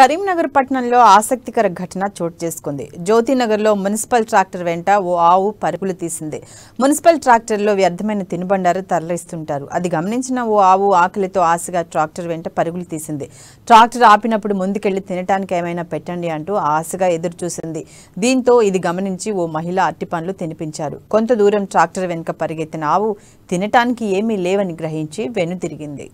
కరీంనగర్ పట్టణంలో ఆసక్తికర ఘటన చోటు చేసుకుంది జ్యోతినగర్లో మున్సిపల్ ట్రాక్టర్ వెంట ఓ ఆవు పరుగులు తీసింది మున్సిపల్ ట్రాక్టర్లో వ్యర్థమైన తినుబండారు తరలిస్తుంటారు అది గమనించిన ఓ ఆవు ఆకలితో ఆశగా ట్రాక్టర్ వెంట పరుగులు తీసింది ట్రాక్టర్ ఆపినప్పుడు ముందుకెళ్లి తినటానికి ఏమైనా పెట్టండి అంటూ ఆశగా ఎదురు చూసింది దీంతో ఇది గమనించి ఓ మహిళ అట్టి పనులు తినిపించారు కొంత దూరం ట్రాక్టర్ వెనుక పరిగెత్తిన ఆవు తినటానికి ఏమీ లేవని గ్రహించి వెనుతిరిగింది